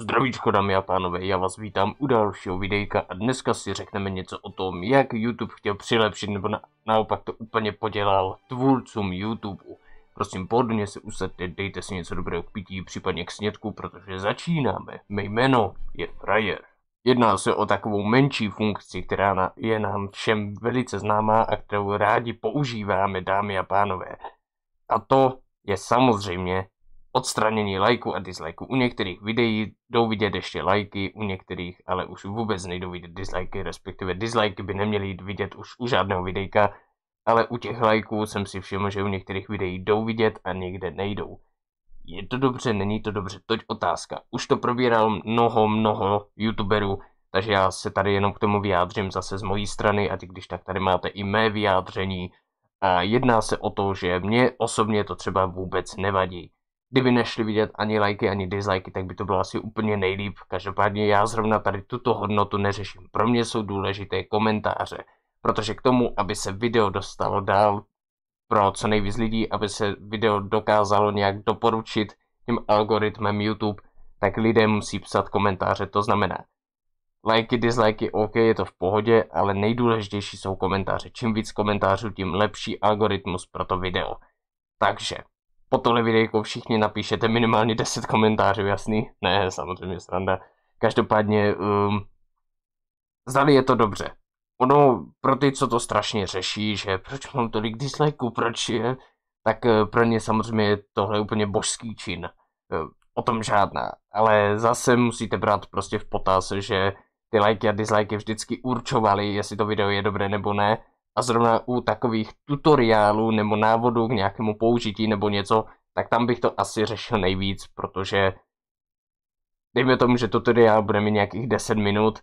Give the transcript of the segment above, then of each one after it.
Zdravíčko dámy a pánové, já vás vítám u dalšího videjka a dneska si řekneme něco o tom, jak YouTube chtěl přilepšit nebo na, naopak to úplně podělal tvůrcům YouTube. Prosím, pohodlně se usadte, dejte si něco dobrého k pití, případně k snědku, protože začínáme. Mé jméno je Fryer. Jedná se o takovou menší funkci, která je nám všem velice známá a kterou rádi používáme, dámy a pánové. A to je samozřejmě odstranění lajku a dislajku. U některých videí jdou vidět ještě lajky, u některých ale už vůbec nejdou vidět dislajky, respektive dislajky by neměly jít vidět už u žádného videjka, ale u těch lajků jsem si všiml, že u některých videí jdou vidět a někde nejdou. Je to dobře, není to dobře, toť otázka. Už to probíral mnoho, mnoho youtuberů, takže já se tady jenom k tomu vyjádřím zase z mojí strany a když tak tady máte i mé vyjádření. A jedná se o to, že mě osobně to třeba vůbec nevadí kdyby nešli vidět ani lajky, ani dislajky, tak by to bylo asi úplně nejlíp. Každopádně já zrovna tady tuto hodnotu neřeším. Pro mě jsou důležité komentáře, protože k tomu, aby se video dostalo dál pro co nejvíc lidí, aby se video dokázalo nějak doporučit tím algoritmem YouTube, tak lidé musí psat komentáře, to znamená lajky, dislajky, OK, je to v pohodě, ale nejdůležitější jsou komentáře. Čím víc komentářů, tím lepší algoritmus pro to video. Takže po tohle videjku všichni napíšete minimálně 10 komentářů, jasný? Ne, samozřejmě sranda. Každopádně, um, zdali je to dobře. Ono, pro ty, co to strašně řeší, že proč mám tolik dislikeů, proč je, tak eh, pro ně samozřejmě je tohle úplně božský čin. Eh, o tom žádná. Ale zase musíte brát prostě v potaz, že ty lajky a dislajky vždycky určovaly, jestli to video je dobré nebo ne a zrovna u takových tutoriálů nebo návodů k nějakému použití nebo něco, tak tam bych to asi řešil nejvíc, protože dejme tomu, že tutoriál bude mít nějakých 10 minut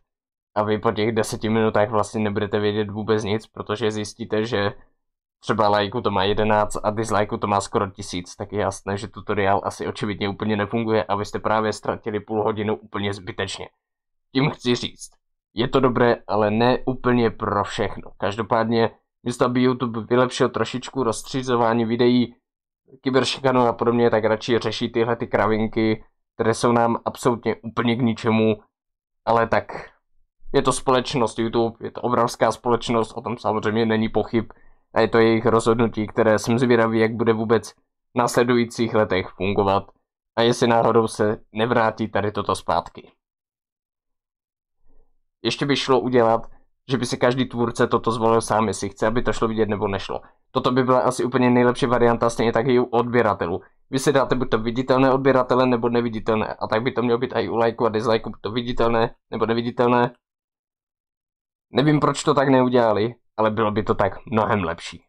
a vy po těch 10 minutách vlastně nebudete vědět vůbec nic, protože zjistíte, že třeba lajku to má 11 a dislajku to má skoro 1000, tak je jasné, že tutoriál asi očividně úplně nefunguje a vy jste právě ztratili půl hodinu úplně zbytečně. Tím chci říct, je to dobré, ale ne úplně pro všechno. Každopádně místo aby YouTube vylepšil trošičku rozstřizování videí, kyberšikanu a podobně, tak radši řeší tyhle ty kravinky, které jsou nám absolutně úplně k ničemu, ale tak je to společnost YouTube, je to obrovská společnost, o tom samozřejmě není pochyb a je to jejich rozhodnutí, které jsem zvědavý, jak bude vůbec v následujících letech fungovat a jestli náhodou se nevrátí tady toto zpátky ještě by šlo udělat, že by si každý tvůrce toto zvolil sám, jestli chce, aby to šlo vidět nebo nešlo. Toto by byla asi úplně nejlepší varianta, stejně tak i u odběratelů. Vy si dáte buď to viditelné odběratele nebo neviditelné, a tak by to mělo být i u lajku a dislajku, buď to viditelné nebo neviditelné. Nevím, proč to tak neudělali, ale bylo by to tak mnohem lepší.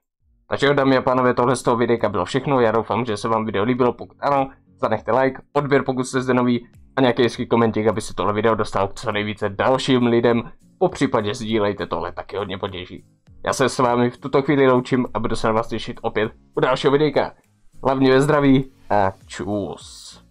Takže jo, dámy a pánové, tohle z toho videa bylo všechno, já doufám, že se vám video líbilo, pokud ano, zanechte like, odběr, pokud jste zde nový, a nějaký hezký komentík, aby se tohle video dostalo k co nejvíce dalším lidem, po případě sdílejte tohle, taky hodně potěží. Já se s vámi v tuto chvíli loučím a budu se na vás těšit opět u dalšího videa. Hlavně ve zdraví a čus.